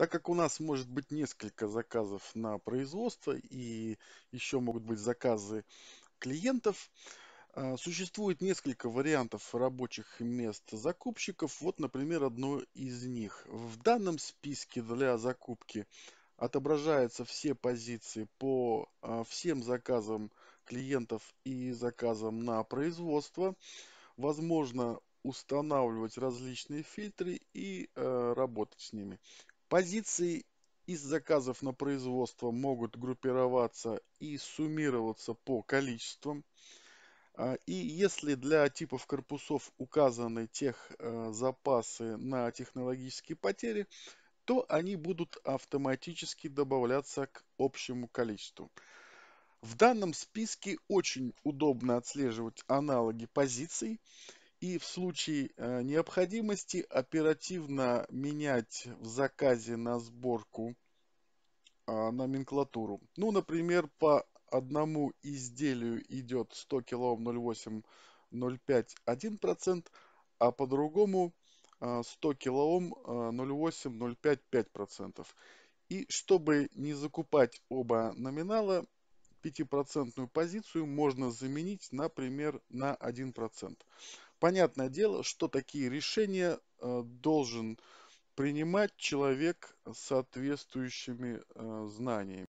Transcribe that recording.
Так как у нас может быть несколько заказов на производство и еще могут быть заказы клиентов, а, Существует несколько вариантов рабочих мест закупщиков. Вот, например, одно из них. В данном списке для закупки отображаются все позиции по а, всем заказам клиентов и заказам на производство. Возможно устанавливать различные фильтры и э, работать с ними. Позиции из заказов на производство могут группироваться и суммироваться по количествам. А, и если для типов корпусов указаны тех э, запасы на технологические потери, то они будут автоматически добавляться к общему количеству. В данном списке очень удобно отслеживать аналоги позиций и в случае э, необходимости оперативно менять в заказе на сборку а, номенклатуру. Ну, например, по одному изделию идет 100 кОм 0,8-0,5 1%, а по другому 100 кОм 0,8-0,5 5%. И чтобы не закупать оба номинала, 5% позицию можно заменить, например, на 1%. Понятное дело, что такие решения э, должен принимать человек с соответствующими э, знаниями.